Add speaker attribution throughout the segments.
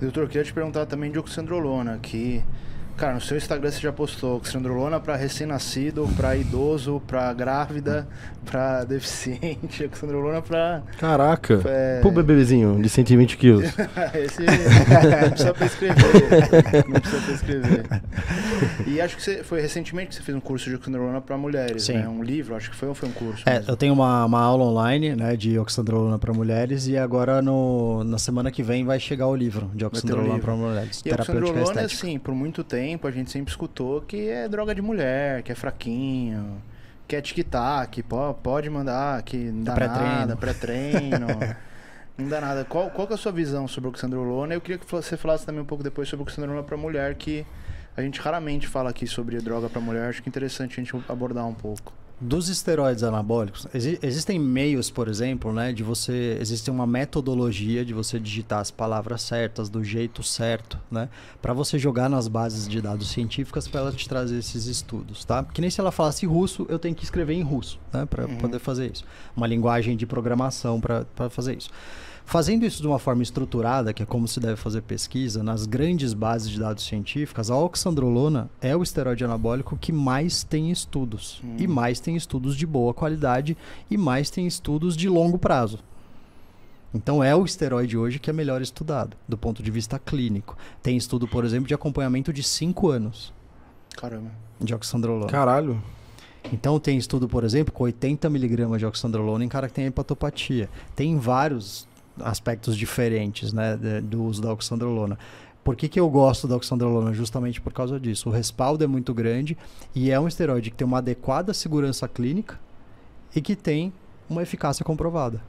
Speaker 1: Doutor, eu queria te perguntar também de oxandrolona, que Cara, no seu Instagram você já postou oxandrolona para recém-nascido, para idoso, para grávida, para deficiente, oxandrolona para Caraca! É... Pro bebezinho de
Speaker 2: 120 quilos. Esse não precisa prescrever. não precisa prescrever. E
Speaker 1: acho que você, foi recentemente que você fez um curso de oxandrolona para mulheres, Sim. né? Um livro, acho que foi ou foi um curso? É,
Speaker 2: eu tenho uma, uma aula online né, de oxandrolona para mulheres e agora no, na semana que vem vai chegar o livro de oxandrolona para mulheres. E oxandrolona,
Speaker 1: assim, por muito tempo tempo a gente sempre escutou que é droga de mulher, que é fraquinho, que é tic-tac, pode mandar, que não dá pré-treino. nada, pré-treino. não dá nada. Qual, qual é a sua visão sobre o Oxandrolona? Lona? Eu queria que você falasse também um pouco depois sobre o Oxandrolona para mulher, que a gente raramente fala aqui sobre droga para mulher. Acho que é interessante a gente abordar um pouco
Speaker 2: dos esteroides anabólicos, exi existem meios, por exemplo, né, de você existe uma metodologia de você digitar as palavras certas do jeito certo, né, para você jogar nas bases de dados científicas para ela te trazer esses estudos, tá? Que nem se ela falasse russo, eu tenho que escrever em russo, né, para uhum. poder fazer isso. Uma linguagem de programação para fazer isso. Fazendo isso de uma forma estruturada, que é como se deve fazer pesquisa, nas grandes bases de dados científicas, a oxandrolona é o esteroide anabólico que mais tem estudos e uhum. mais tem tem estudos de boa qualidade e mais tem estudos de longo prazo. Então é o esteroide hoje que é melhor estudado, do ponto de vista clínico. Tem estudo, por exemplo, de acompanhamento de 5 anos. Caramba. De oxandrolona. Caralho. Então tem estudo, por exemplo, com 80 miligramas de oxandrolona em cara que tem hepatopatia. Tem vários aspectos diferentes né, do uso da oxandrolona. Por que, que eu gosto da oxandrolona? Justamente por causa disso. O respaldo é muito grande e é um esteroide que tem uma adequada segurança clínica e que tem uma eficácia comprovada.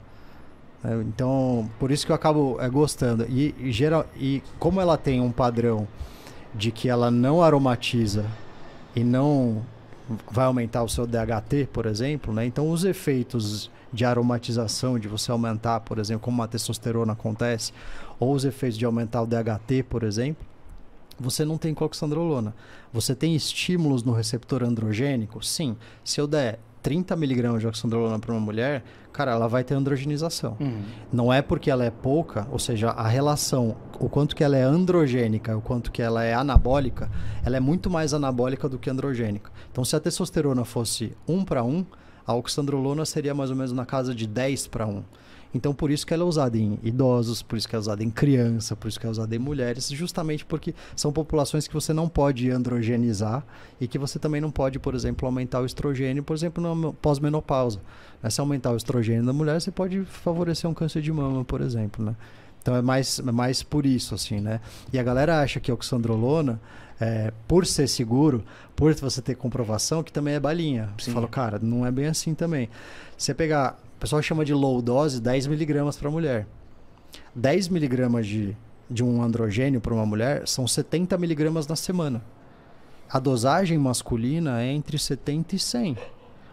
Speaker 2: É, então, por isso que eu acabo é, gostando. E, e, geral, e como ela tem um padrão de que ela não aromatiza e não vai aumentar o seu DHT, por exemplo, né? Então os efeitos de aromatização, de você aumentar, por exemplo, como a testosterona acontece, ou os efeitos de aumentar o DHT, por exemplo, você não tem coxandrolona. Você tem estímulos no receptor androgênico? Sim. Se eu der 30 miligramas de oxandrolona para uma mulher, cara, ela vai ter androgenização. Uhum. Não é porque ela é pouca, ou seja, a relação, o quanto que ela é androgênica, o quanto que ela é anabólica, ela é muito mais anabólica do que androgênica. Então, se a testosterona fosse 1 para 1, a oxandrolona seria mais ou menos na casa de 10 para 1. Então, por isso que ela é usada em idosos, por isso que é usada em criança, por isso que é usada em mulheres, justamente porque são populações que você não pode androgenizar e que você também não pode, por exemplo, aumentar o estrogênio, por exemplo, na pós-menopausa. Né? Se aumentar o estrogênio da mulher, você pode favorecer um câncer de mama, por exemplo, né? Então é mais, é mais por isso, assim, né? E a galera acha que oxandrolona, é, por ser seguro, por você ter comprovação, que também é balinha. Sim. Você fala, cara, não é bem assim também. Você pegar, o pessoal chama de low dose 10 miligramas para mulher. 10 miligramas de, de um androgênio para uma mulher são 70 miligramas na semana. A dosagem masculina é entre 70 e 100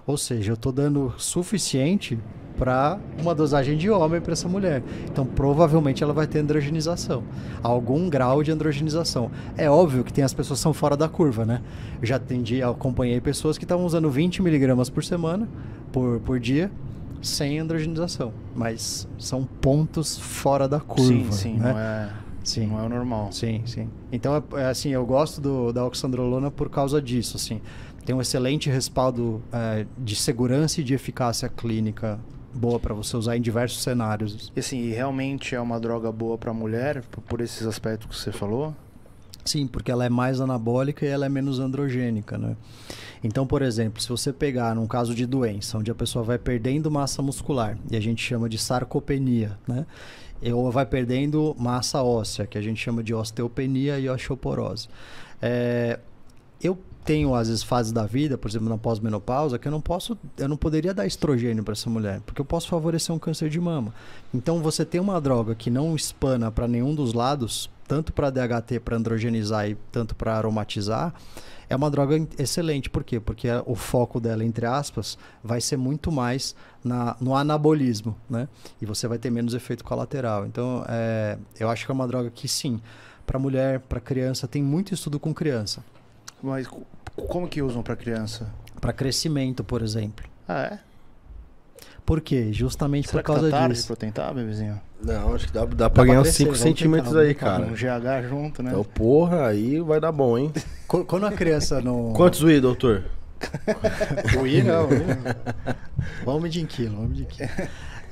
Speaker 2: ou seja, eu estou dando suficiente para uma dosagem de homem para essa mulher. Então, provavelmente ela vai ter androgenização, algum grau de androgenização. É óbvio que tem as pessoas que são fora da curva, né? Eu já atendi, acompanhei pessoas que estavam usando 20 miligramas por semana, por, por dia, sem androgenização, mas são pontos fora da curva. Sim, sim, né? não é. Sim. Não é o normal. Sim, sim. Então, é, é assim, eu gosto do, da oxandrolona por causa disso, assim tem um excelente respaldo é, de segurança e de eficácia clínica boa para você usar em diversos cenários. E assim, realmente é uma droga boa para mulher por esses aspectos que você falou? Sim, porque ela é mais anabólica e ela é menos androgênica, né? Então, por exemplo, se você pegar num caso de doença, onde a pessoa vai perdendo massa muscular, e a gente chama de sarcopenia, né? Ou vai perdendo massa óssea, que a gente chama de osteopenia e osteoporose. É, eu tenho às vezes fases da vida, por exemplo, na pós-menopausa, que eu não posso, eu não poderia dar estrogênio para essa mulher, porque eu posso favorecer um câncer de mama. Então, você tem uma droga que não espana para nenhum dos lados, tanto para DHT para androgenizar e tanto para aromatizar, é uma droga excelente. Por quê? Porque é, o foco dela, entre aspas, vai ser muito mais na, no anabolismo, né? E você vai ter menos efeito colateral. Então, é, eu acho que é uma droga que sim, para mulher, para criança, tem muito estudo com criança. Mas como que usam para criança? Para crescimento, por exemplo. Ah, é? Por quê? Justamente Será por causa que tá tarde disso. Pra tentar, bebezinho?
Speaker 1: Não, acho que dá, dá, dá pra ganhar uns 5 centímetros tentar, aí, cara. Um
Speaker 2: GH junto, né? Então,
Speaker 1: porra, aí vai dar bom, hein?
Speaker 2: Quando a criança não. Quantos UI, doutor? UI não, Vamos medir em quilo, vamos medir em quilo.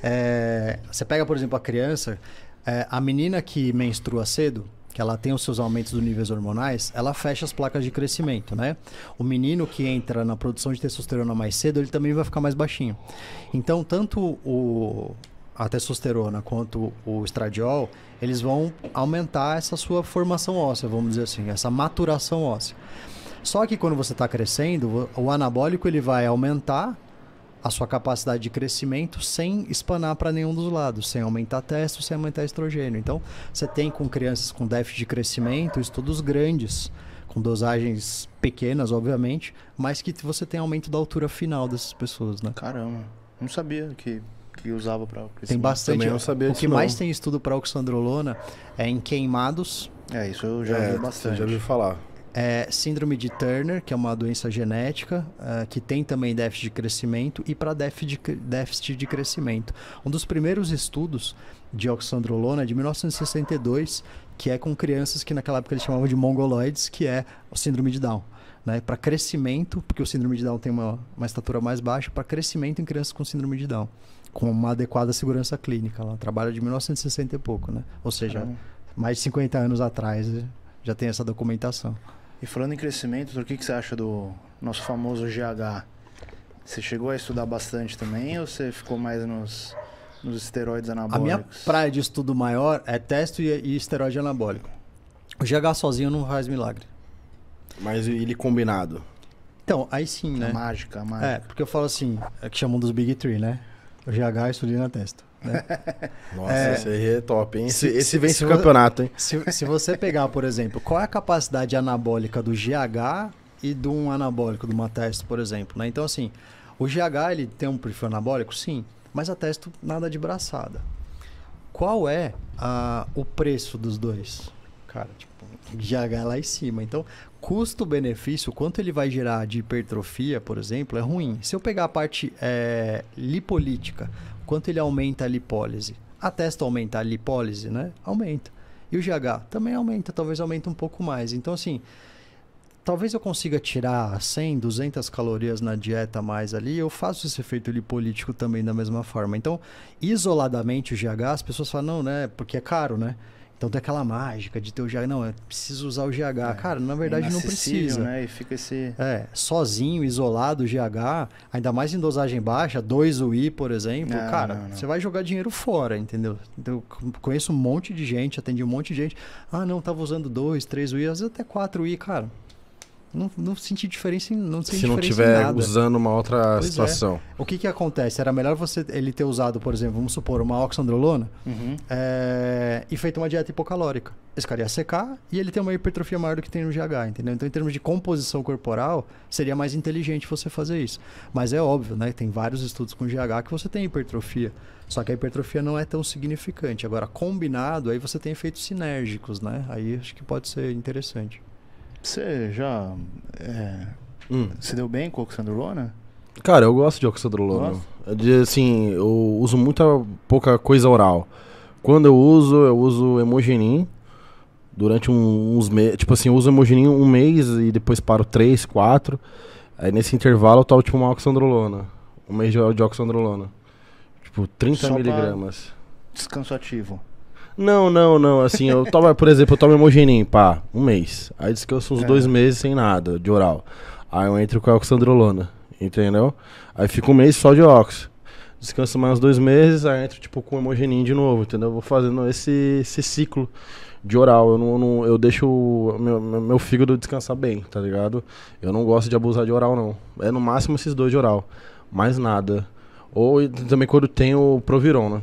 Speaker 2: É, você pega, por exemplo, a criança, é, a menina que menstrua cedo, que ela tem os seus aumentos dos níveis hormonais, ela fecha as placas de crescimento, né? O menino que entra na produção de testosterona mais cedo, ele também vai ficar mais baixinho. Então, tanto o, a testosterona quanto o estradiol, eles vão aumentar essa sua formação óssea, vamos dizer assim, essa maturação óssea. Só que quando você está crescendo, o anabólico ele vai aumentar a sua capacidade de crescimento sem espanar para nenhum dos lados, sem aumentar testo, sem aumentar estrogênio. Então, você tem com crianças com déficit de crescimento estudos grandes, com dosagens pequenas, obviamente, mas que você tem aumento da altura final dessas pessoas, né? Caramba,
Speaker 1: não sabia que que usava para crescimento. Tem bastante. Também não sabia o que não. mais
Speaker 2: tem estudo para oxandrolona é em queimados. É, isso eu já é, vi bastante. Já ouvi falar é síndrome de Turner, que é uma doença genética, é, que tem também déficit de crescimento, e para déficit, de crescimento. Um dos primeiros estudos de oxandrolona é de 1962, que é com crianças que naquela época eles chamavam de mongoloides, que é o síndrome de Down. Né, para crescimento, porque o síndrome de Down tem uma, uma estatura mais baixa, para crescimento em crianças com síndrome de Down, com uma adequada segurança clínica. Ela trabalha de 1960 e pouco, né? Ou seja, mais de 50 anos atrás já tem essa documentação. E falando
Speaker 1: em crescimento, o que, você acha do nosso famoso GH? Você chegou a estudar
Speaker 2: bastante também ou você ficou mais nos, nos esteroides anabólicos? A minha praia de estudo maior é testo e, e esteroide anabólico. O GH sozinho não faz milagre. Mas ele combinado? Então, aí sim, é né? A mágica, a mágica. É, porque eu falo assim, é que chamam dos Big Three, né? O GH, na testa. Né? Nossa, é, esse aí é top, hein? Se, esse, esse vence o campeonato, hein? Se, se você pegar, por exemplo, qual é a capacidade anabólica do GH e de um anabólico, de uma testo, por exemplo, né? Então, assim, o GH, ele tem um perfil anabólico? Sim, mas a testo nada de braçada. Qual é a, ah, o preço dos dois? cara, tipo, GH lá em cima. Então, custo-benefício, quanto ele vai gerar de hipertrofia, por exemplo, é ruim. Se eu pegar a parte é, lipolítica, quanto ele aumenta a lipólise? A testa aumenta a lipólise, né? Aumenta. E o GH também aumenta, talvez aumente um pouco mais. Então, assim, talvez eu consiga tirar 100, 200 calorias na dieta mais ali, eu faço esse efeito lipolítico também da mesma forma. Então, isoladamente o GH, as pessoas falam, não, né? Porque é caro, né? Então tem aquela mágica de ter o GH. Não, eu preciso usar o GH. É, Cara, na verdade é não precisa. Né?
Speaker 1: E fica esse.
Speaker 2: É, sozinho, isolado, o GH, ainda mais em dosagem baixa, 2 UI, por exemplo. Não, Cara, não, não. você vai jogar dinheiro fora, entendeu? Eu conheço um monte de gente, atendi um monte de gente. Ah, não, tava usando 2, 3 UI, às vezes até 4 UI. Cara, não, não senti diferença em não Se não tiver usando uma outra pois é. situação. É. O que que acontece? Era melhor você ele ter usado, por exemplo, vamos supor, uma oxandrolona uhum. é, e feito uma dieta hipocalórica. Esse cara ia secar e ele tem uma hipertrofia maior do que tem no GH, entendeu? Então, em termos de composição corporal, seria mais inteligente você fazer isso. Mas é óbvio, né? Tem vários estudos com GH que você tem hipertrofia. Só que a hipertrofia não é tão significante. Agora, combinado, aí você tem efeitos sinérgicos, né? Aí acho que pode ser interessante. Você já. É, hum. Se deu bem com oxandrolona? Cara, eu gosto de oxandrolona. É de, assim, eu uso muita pouca coisa oral. Quando eu uso, eu uso hemogenin durante um, uns meses. Tipo assim, eu uso hemogenin um mês e depois paro três, quatro. Aí nesse intervalo eu tá tomo tipo uma oxandrolona. Um mês de oxandrolona. Tipo, 30 miligramas.
Speaker 1: Descanso ativo. Não, não, não. Assim, eu tomo, por exemplo, eu tomo hemogenin, pá, um mês. Aí descanso uns é. dois meses sem nada, de oral. Aí eu entro com a oxandrolona, entendeu? Aí fico um mês só de óxido. Descanso mais uns dois meses, aí entro, tipo, com hemogenin de novo, entendeu? Eu vou fazendo esse, esse ciclo de oral. Eu não, não eu deixo meu, meu fígado descansar bem,
Speaker 2: tá ligado? Eu não gosto de abusar de oral, não. É no máximo esses dois de oral. Mais nada. Ou também quando tem o Proviron, né?